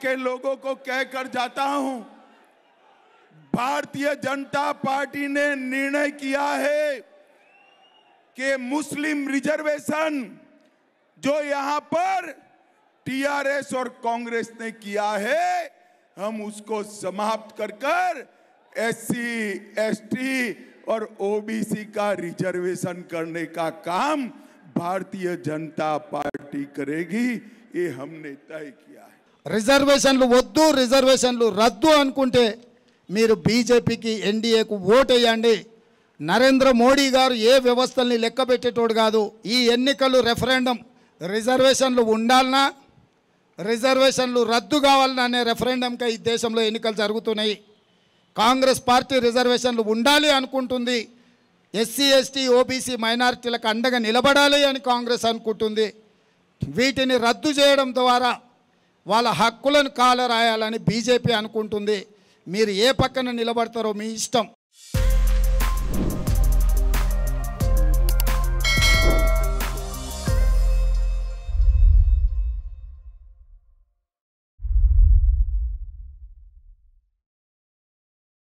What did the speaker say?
के लोगों को कहकर जाता हूं भारतीय जनता पार्टी ने निर्णय किया है कि मुस्लिम रिजर्वेशन जो यहां पर टीआरएस और कांग्रेस ने किया है हम उसको समाप्त कर कर एससी एसटी और ओबीसी का रिजर्वेशन करने का काम भारतीय जनता पार्टी करेगी ये हमने तय किया है రిజర్వేషన్లు వద్దు రిజర్వేషన్లు రద్దు అనుకుంటే మీరు బీజేపీకి ఎన్డీఏకు వేయండి నరేంద్ర మోడీ గారు ఏ వ్యవస్థల్ని లెక్క పెట్టేటోడు కాదు ఈ ఎన్నికలు రెఫరెండం రిజర్వేషన్లు ఉండాలన్నా రిజర్వేషన్లు రద్దు కావాలన్నా అనే రెఫరెండంగా ఈ దేశంలో ఎన్నికలు జరుగుతున్నాయి కాంగ్రెస్ పార్టీ రిజర్వేషన్లు ఉండాలి అనుకుంటుంది ఎస్సీ ఎస్టీ ఓబీసీ మైనారిటీలకు అండగా నిలబడాలి అని కాంగ్రెస్ అనుకుంటుంది వీటిని రద్దు చేయడం ద్వారా వాళ్ళ హక్కులను కాలరాయాలని బీజేపీ అనుకుంటుంది మీరు ఏ పక్కన నిలబడతారో మీ ఇష్టం